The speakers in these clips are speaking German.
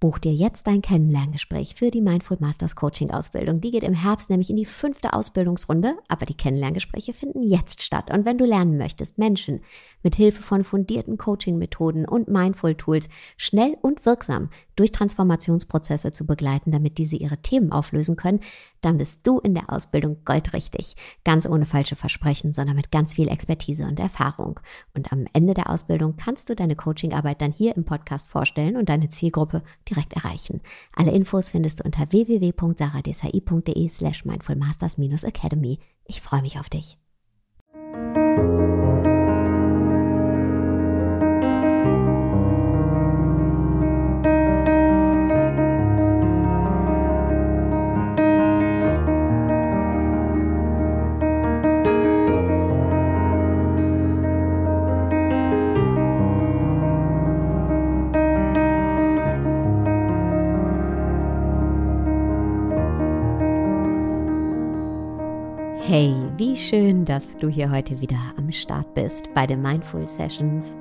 Buch dir jetzt dein Kennenlerngespräch für die Mindful Masters Coaching Ausbildung. Die geht im Herbst nämlich in die fünfte Ausbildungsrunde, aber die Kennenlerngespräche finden jetzt statt. Und wenn du lernen möchtest, Menschen mit Hilfe von fundierten Coaching-Methoden und Mindful Tools schnell und wirksam durch Transformationsprozesse zu begleiten, damit diese ihre Themen auflösen können, dann bist du in der Ausbildung goldrichtig. Ganz ohne falsche Versprechen, sondern mit ganz viel Expertise und Erfahrung. Und am Ende der Ausbildung kannst du deine Coachingarbeit dann hier im Podcast vorstellen und deine Zielgruppe direkt erreichen. Alle Infos findest du unter www.saradesai.de slash mindfulmasters-academy. Ich freue mich auf dich. Hey, wie schön, dass du hier heute wieder am Start bist bei den Mindful Sessions,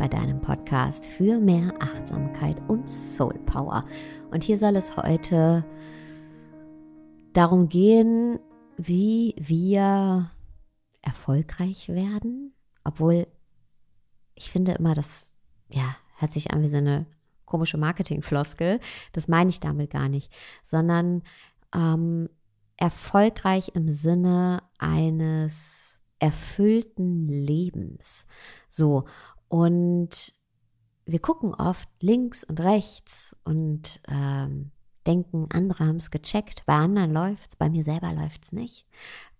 bei deinem Podcast für mehr Achtsamkeit und Soul Power. Und hier soll es heute darum gehen, wie wir erfolgreich werden, obwohl ich finde immer, das ja, hört sich an wie so eine komische Marketingfloskel. Das meine ich damit gar nicht, sondern ähm, erfolgreich im Sinne eines erfüllten Lebens. So, und wir gucken oft links und rechts und ähm, denken, andere haben es gecheckt, bei anderen läuft es, bei mir selber läuft es nicht.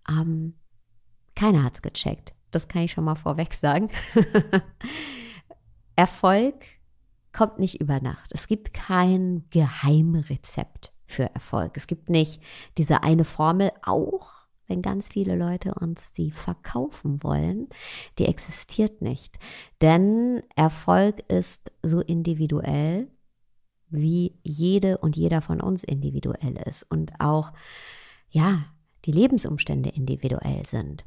Ähm, keiner es gecheckt. Das kann ich schon mal vorweg sagen. Erfolg kommt nicht über Nacht. Es gibt kein Geheimrezept für Erfolg. Es gibt nicht diese eine Formel, auch wenn ganz viele Leute uns die verkaufen wollen, die existiert nicht. Denn Erfolg ist so individuell, wie jede und jeder von uns individuell ist und auch, ja, die Lebensumstände individuell sind.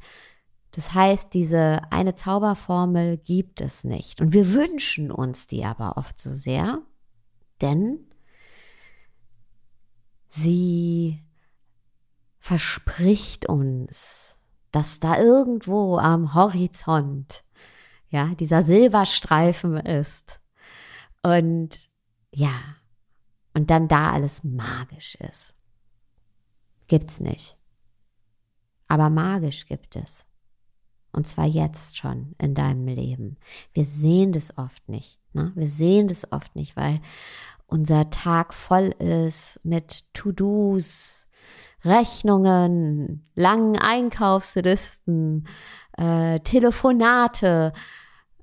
Das heißt, diese eine Zauberformel gibt es nicht. Und wir wünschen uns die aber oft so sehr, denn Sie verspricht uns, dass da irgendwo am Horizont, ja, dieser Silberstreifen ist. Und ja, und dann da alles magisch ist. Gibt's nicht. Aber magisch gibt es. Und zwar jetzt schon in deinem Leben. Wir sehen das oft nicht. Ne? Wir sehen das oft nicht, weil unser Tag voll ist mit To-Dos, Rechnungen, langen Einkaufslisten, äh, Telefonate,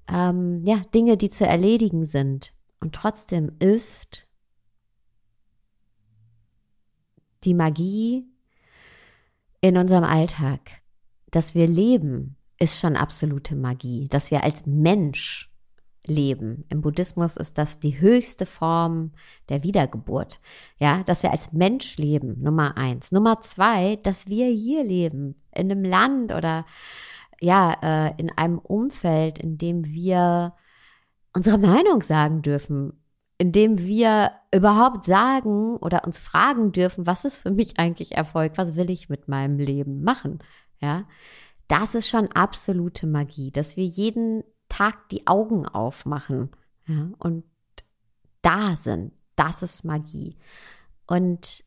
ähm, ja, Dinge, die zu erledigen sind. Und trotzdem ist die Magie in unserem Alltag, dass wir leben, ist schon absolute Magie, dass wir als Mensch leben. Im Buddhismus ist das die höchste Form der Wiedergeburt. Ja, dass wir als Mensch leben, Nummer eins. Nummer zwei, dass wir hier leben, in einem Land oder ja, äh, in einem Umfeld, in dem wir unsere Meinung sagen dürfen, in dem wir überhaupt sagen oder uns fragen dürfen, was ist für mich eigentlich Erfolg? Was will ich mit meinem Leben machen? Ja, das ist schon absolute Magie, dass wir jeden Tag die Augen aufmachen ja, und da sind. Das ist Magie. Und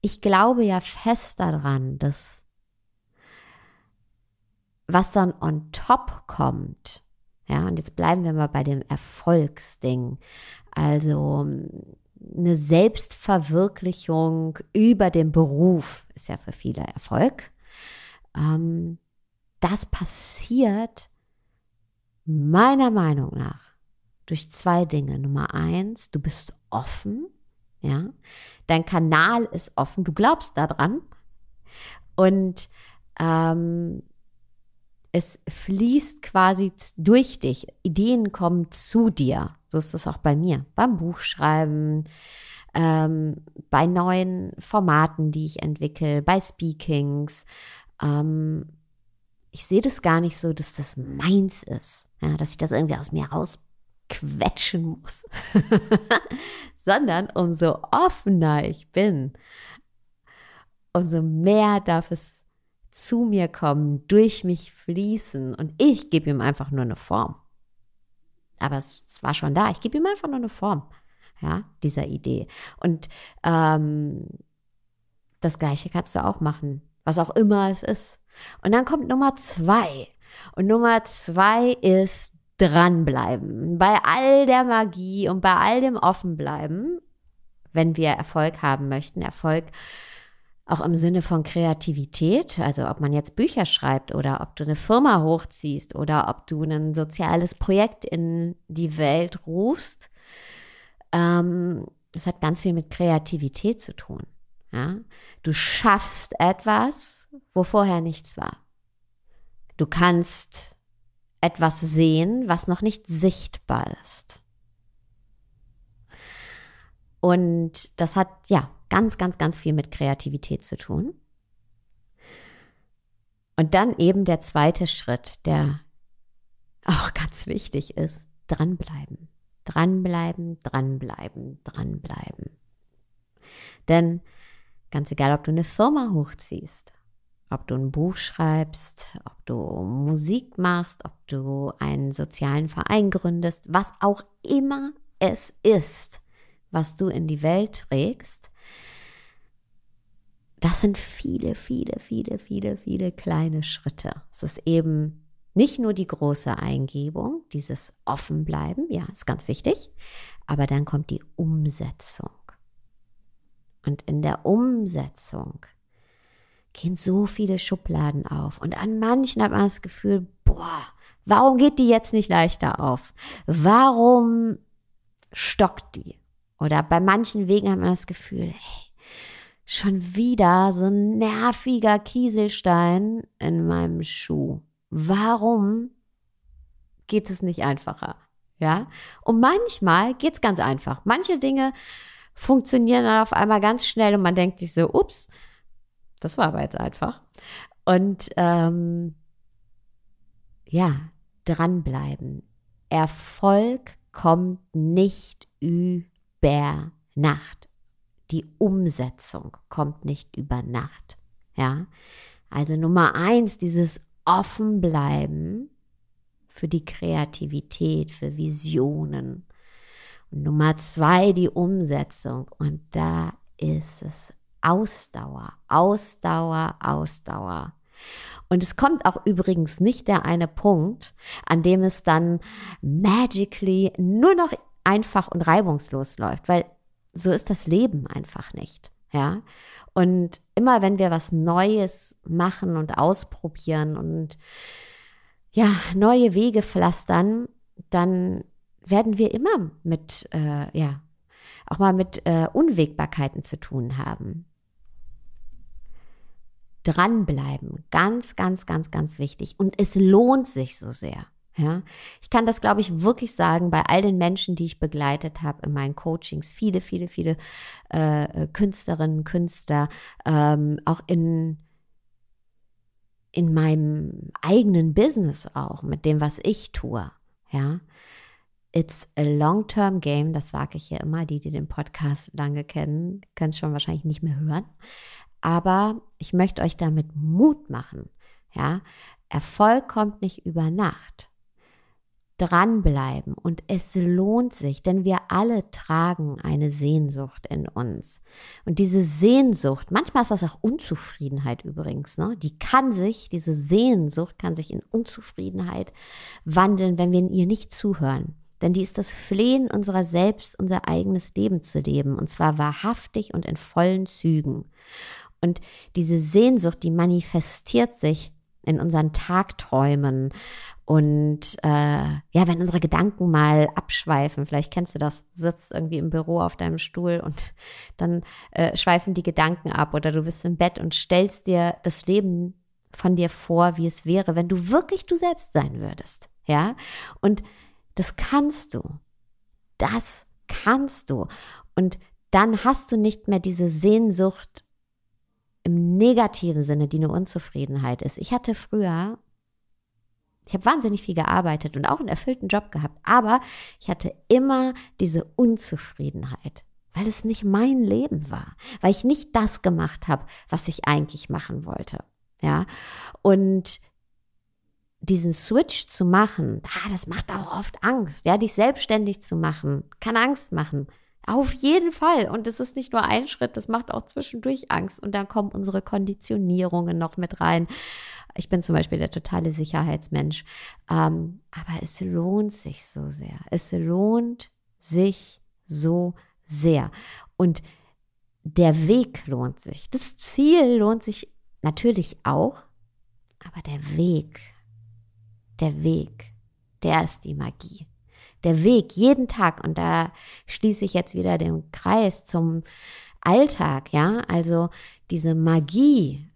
ich glaube ja fest daran, dass was dann on top kommt, ja, und jetzt bleiben wir mal bei dem Erfolgsding. Also ähm, eine Selbstverwirklichung über den Beruf ist ja für viele Erfolg. Ähm, das passiert, meiner Meinung nach durch zwei Dinge. Nummer eins, du bist offen, ja, dein Kanal ist offen, du glaubst daran und ähm, es fließt quasi durch dich. Ideen kommen zu dir. So ist es auch bei mir, beim Buchschreiben, ähm, bei neuen Formaten, die ich entwickle, bei Speakings. Ähm, ich sehe das gar nicht so, dass das meins ist, ja, dass ich das irgendwie aus mir rausquetschen muss, sondern umso offener ich bin, umso mehr darf es zu mir kommen, durch mich fließen und ich gebe ihm einfach nur eine Form. Aber es, es war schon da, ich gebe ihm einfach nur eine Form, ja, dieser Idee. Und ähm, das Gleiche kannst du auch machen, was auch immer es ist. Und dann kommt Nummer zwei. Und Nummer zwei ist dranbleiben. Bei all der Magie und bei all dem Offenbleiben, wenn wir Erfolg haben möchten, Erfolg auch im Sinne von Kreativität, also ob man jetzt Bücher schreibt oder ob du eine Firma hochziehst oder ob du ein soziales Projekt in die Welt rufst. Ähm, das hat ganz viel mit Kreativität zu tun. Ja? Du schaffst etwas, wo vorher nichts war. Du kannst etwas sehen, was noch nicht sichtbar ist. Und das hat ja ganz, ganz, ganz viel mit Kreativität zu tun. Und dann eben der zweite Schritt, der auch ganz wichtig ist, dranbleiben, dranbleiben, dranbleiben, dranbleiben. Denn Ganz egal, ob du eine Firma hochziehst, ob du ein Buch schreibst, ob du Musik machst, ob du einen sozialen Verein gründest, was auch immer es ist, was du in die Welt trägst. Das sind viele, viele, viele, viele, viele kleine Schritte. Es ist eben nicht nur die große Eingebung, dieses Offenbleiben, ja, ist ganz wichtig, aber dann kommt die Umsetzung und in der Umsetzung gehen so viele Schubladen auf. Und an manchen hat man das Gefühl, boah, warum geht die jetzt nicht leichter auf? Warum stockt die? Oder bei manchen Wegen hat man das Gefühl, hey, schon wieder so ein nerviger Kieselstein in meinem Schuh. Warum geht es nicht einfacher? Ja? Und manchmal geht es ganz einfach. Manche Dinge funktionieren dann auf einmal ganz schnell und man denkt sich so, ups, das war aber jetzt einfach. Und ähm, ja, dranbleiben. Erfolg kommt nicht über Nacht. Die Umsetzung kommt nicht über Nacht. Ja, also Nummer eins, dieses Offenbleiben für die Kreativität, für Visionen, Nummer zwei die Umsetzung. Und da ist es Ausdauer, Ausdauer, Ausdauer. Und es kommt auch übrigens nicht der eine Punkt, an dem es dann magically nur noch einfach und reibungslos läuft, weil so ist das Leben einfach nicht, ja. Und immer wenn wir was Neues machen und ausprobieren und ja, neue Wege pflastern, dann werden wir immer mit, äh, ja, auch mal mit äh, Unwägbarkeiten zu tun haben. Dranbleiben, ganz, ganz, ganz, ganz wichtig. Und es lohnt sich so sehr. Ja, ich kann das, glaube ich, wirklich sagen bei all den Menschen, die ich begleitet habe in meinen Coachings. Viele, viele, viele äh, Künstlerinnen, Künstler, ähm, auch in, in meinem eigenen Business auch, mit dem, was ich tue. Ja, It's a long-term game, das sage ich ja immer. Die, die den Podcast lange kennen, können es schon wahrscheinlich nicht mehr hören. Aber ich möchte euch damit Mut machen. Ja, Erfolg kommt nicht über Nacht. Dranbleiben und es lohnt sich, denn wir alle tragen eine Sehnsucht in uns. Und diese Sehnsucht, manchmal ist das auch Unzufriedenheit übrigens, ne? die kann sich, diese Sehnsucht kann sich in Unzufriedenheit wandeln, wenn wir ihr nicht zuhören. Denn die ist das Flehen unserer selbst, unser eigenes Leben zu leben, und zwar wahrhaftig und in vollen Zügen. Und diese Sehnsucht, die manifestiert sich in unseren Tagträumen und äh, ja, wenn unsere Gedanken mal abschweifen, vielleicht kennst du das, sitzt irgendwie im Büro auf deinem Stuhl und dann äh, schweifen die Gedanken ab oder du bist im Bett und stellst dir das Leben von dir vor, wie es wäre, wenn du wirklich du selbst sein würdest. Ja, und das kannst du. Das kannst du. Und dann hast du nicht mehr diese Sehnsucht im negativen Sinne, die eine Unzufriedenheit ist. Ich hatte früher, ich habe wahnsinnig viel gearbeitet und auch einen erfüllten Job gehabt, aber ich hatte immer diese Unzufriedenheit, weil es nicht mein Leben war, weil ich nicht das gemacht habe, was ich eigentlich machen wollte. Ja, und diesen Switch zu machen, ah, das macht auch oft Angst, ja, dich selbstständig zu machen, kann Angst machen. Auf jeden Fall. Und es ist nicht nur ein Schritt, das macht auch zwischendurch Angst. Und dann kommen unsere Konditionierungen noch mit rein. Ich bin zum Beispiel der totale Sicherheitsmensch. Ähm, aber es lohnt sich so sehr. Es lohnt sich so sehr. Und der Weg lohnt sich. Das Ziel lohnt sich natürlich auch. Aber der Weg, der Weg, der ist die Magie. Der Weg jeden Tag, und da schließe ich jetzt wieder den Kreis zum Alltag, ja, also diese Magie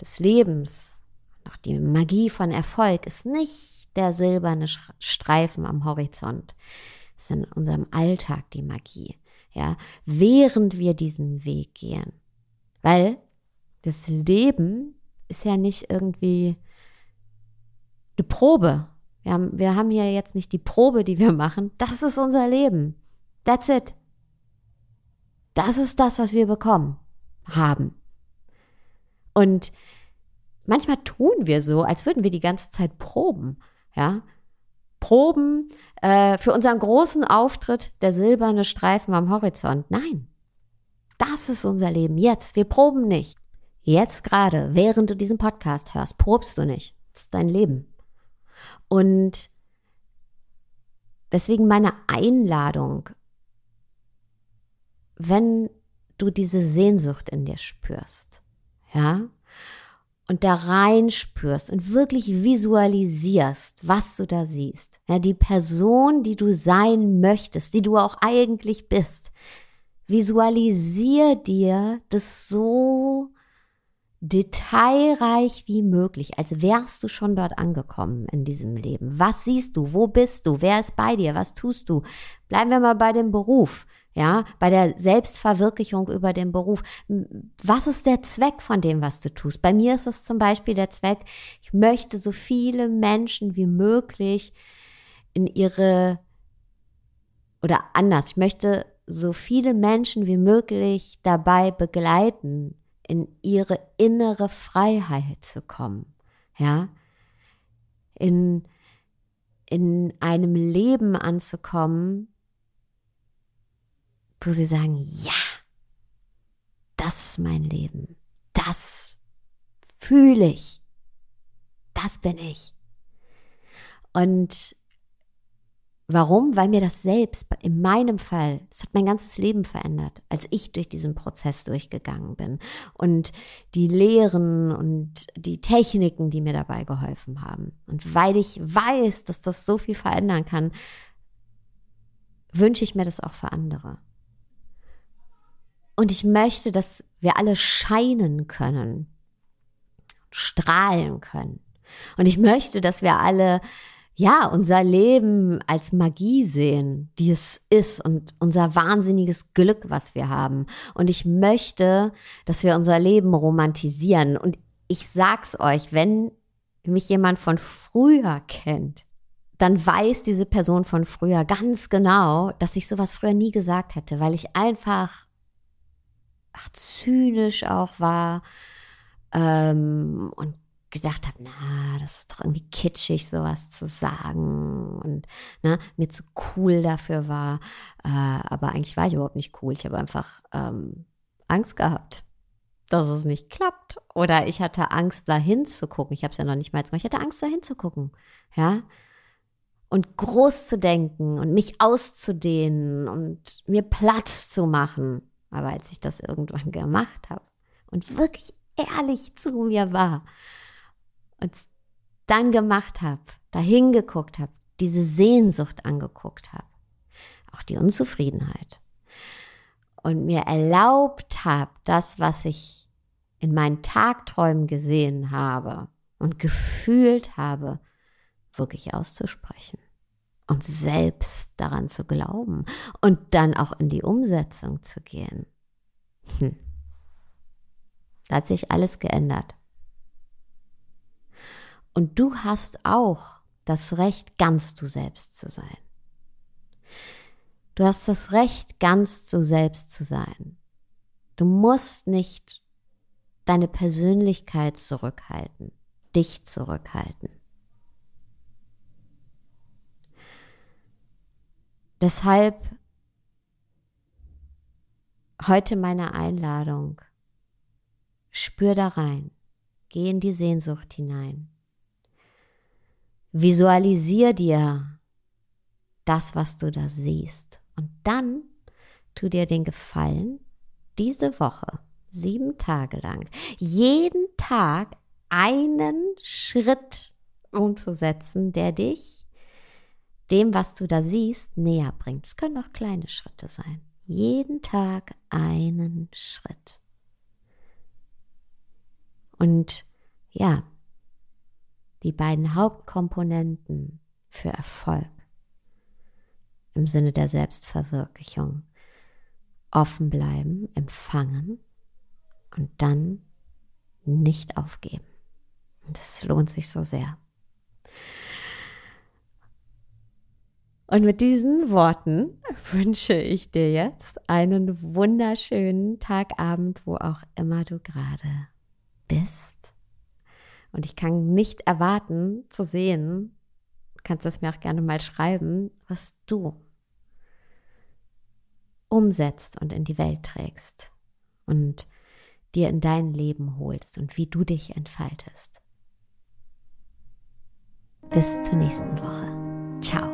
des Lebens, noch die Magie von Erfolg ist nicht der silberne Streifen am Horizont. Es ist in unserem Alltag die Magie, ja, während wir diesen Weg gehen. Weil das Leben ist ja nicht irgendwie eine Probe. Wir haben, wir haben hier jetzt nicht die Probe, die wir machen. Das ist unser Leben. That's it. Das ist das, was wir bekommen haben. Und manchmal tun wir so, als würden wir die ganze Zeit proben. Ja, Proben äh, für unseren großen Auftritt der silberne Streifen am Horizont. Nein, das ist unser Leben jetzt. Wir proben nicht. Jetzt gerade, während du diesen Podcast hörst, probst du nicht. Das ist dein Leben. Und deswegen meine Einladung, wenn du diese Sehnsucht in dir spürst, ja, und da rein spürst und wirklich visualisierst, was du da siehst, ja, die Person, die du sein möchtest, die du auch eigentlich bist, visualisier dir das so detailreich wie möglich, als wärst du schon dort angekommen in diesem Leben. Was siehst du? Wo bist du? Wer ist bei dir? Was tust du? Bleiben wir mal bei dem Beruf. Ja, bei der Selbstverwirklichung über den Beruf. Was ist der Zweck von dem, was du tust? Bei mir ist es zum Beispiel der Zweck, ich möchte so viele Menschen wie möglich in ihre oder anders, ich möchte so viele Menschen wie möglich dabei begleiten, in ihre innere Freiheit zu kommen, ja, in, in einem Leben anzukommen, wo sie sagen, ja, das ist mein Leben, das fühle ich, das bin ich. Und Warum? Weil mir das selbst, in meinem Fall, das hat mein ganzes Leben verändert, als ich durch diesen Prozess durchgegangen bin. Und die Lehren und die Techniken, die mir dabei geholfen haben. Und weil ich weiß, dass das so viel verändern kann, wünsche ich mir das auch für andere. Und ich möchte, dass wir alle scheinen können, strahlen können. Und ich möchte, dass wir alle ja, unser Leben als Magie sehen, die es ist und unser wahnsinniges Glück, was wir haben. Und ich möchte, dass wir unser Leben romantisieren. Und ich sag's euch, wenn mich jemand von früher kennt, dann weiß diese Person von früher ganz genau, dass ich sowas früher nie gesagt hätte, weil ich einfach ach, zynisch auch war ähm, und gedacht habe, na, das ist doch irgendwie kitschig, sowas zu sagen und ne, mir zu cool dafür war. Äh, aber eigentlich war ich überhaupt nicht cool. Ich habe einfach ähm, Angst gehabt, dass es nicht klappt. Oder ich hatte Angst, dahin zu gucken. Ich habe es ja noch nicht mal gemacht. Ich hatte Angst, dahin zu gucken. Ja. Und groß zu denken und mich auszudehnen und mir Platz zu machen. Aber als ich das irgendwann gemacht habe und wirklich ehrlich zu mir war, und dann gemacht habe, dahin geguckt habe, diese Sehnsucht angeguckt habe, auch die Unzufriedenheit und mir erlaubt habe, das, was ich in meinen Tagträumen gesehen habe und gefühlt habe, wirklich auszusprechen und selbst daran zu glauben und dann auch in die Umsetzung zu gehen. Hm. Da hat sich alles geändert. Und du hast auch das Recht, ganz du selbst zu sein. Du hast das Recht, ganz du selbst zu sein. Du musst nicht deine Persönlichkeit zurückhalten, dich zurückhalten. Deshalb heute meine Einladung. Spür da rein. Geh in die Sehnsucht hinein. Visualisier dir das, was du da siehst. Und dann tu dir den Gefallen, diese Woche, sieben Tage lang, jeden Tag einen Schritt umzusetzen, der dich dem, was du da siehst, näher bringt. Es können auch kleine Schritte sein. Jeden Tag einen Schritt. Und ja, die beiden Hauptkomponenten für Erfolg im Sinne der Selbstverwirklichung. Offen bleiben, empfangen und dann nicht aufgeben. Und Das lohnt sich so sehr. Und mit diesen Worten wünsche ich dir jetzt einen wunderschönen Tagabend, wo auch immer du gerade bist. Und ich kann nicht erwarten zu sehen, kannst du es mir auch gerne mal schreiben, was du umsetzt und in die Welt trägst und dir in dein Leben holst und wie du dich entfaltest. Bis zur nächsten Woche. Ciao.